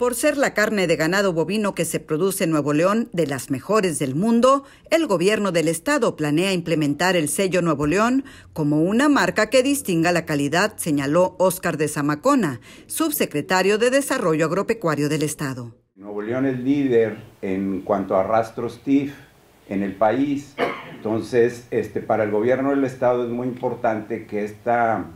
Por ser la carne de ganado bovino que se produce en Nuevo León de las mejores del mundo, el gobierno del estado planea implementar el sello Nuevo León como una marca que distinga la calidad, señaló Óscar de Zamacona, subsecretario de Desarrollo Agropecuario del estado. Nuevo León es líder en cuanto a rastros TIF en el país, entonces este, para el gobierno del estado es muy importante que esta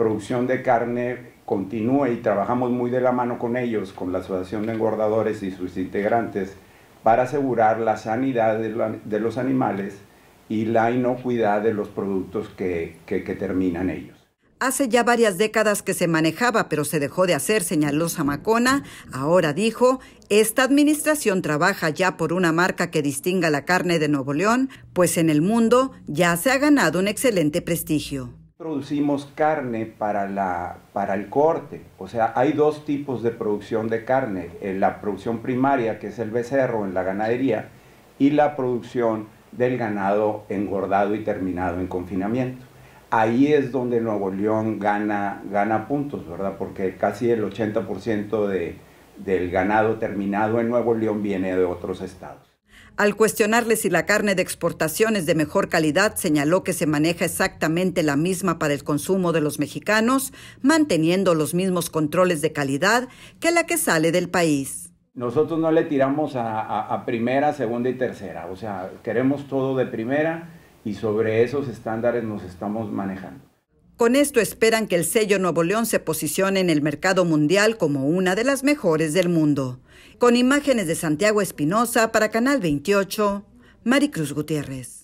producción de carne continúe y trabajamos muy de la mano con ellos, con la Asociación de Engordadores y sus integrantes, para asegurar la sanidad de, los animales y la inocuidad de los productos que, que terminan ellos. Hace ya varias décadas que se manejaba, pero se dejó de hacer, señaló Zamacona. Ahora dijo, esta administración trabaja ya por una marca que distinga la carne de Nuevo León, pues en el mundo ya se ha ganado un excelente prestigio producimos carne para, la, para el corte. O sea, hay dos tipos de producción de carne. Eh, la producción primaria, que es el becerro en la ganadería, y la producción del ganado engordado y terminado en confinamiento. Ahí es donde Nuevo León gana, gana puntos, ¿verdad? Porque casi el 80% de, del ganado terminado en Nuevo León viene de otros estados. Al cuestionarle si la carne de exportación es de mejor calidad, señaló que se maneja exactamente la misma para el consumo de los mexicanos, manteniendo los mismos controles de calidad que la que sale del país. Nosotros no le tiramos a, a primera, segunda y tercera, o sea, queremos todo de primera y sobre esos estándares nos estamos manejando. Con esto esperan que el sello Nuevo León se posicione en el mercado mundial como una de las mejores del mundo. Con imágenes de Santiago Espinosa para Canal 28, Maricruz Gutiérrez.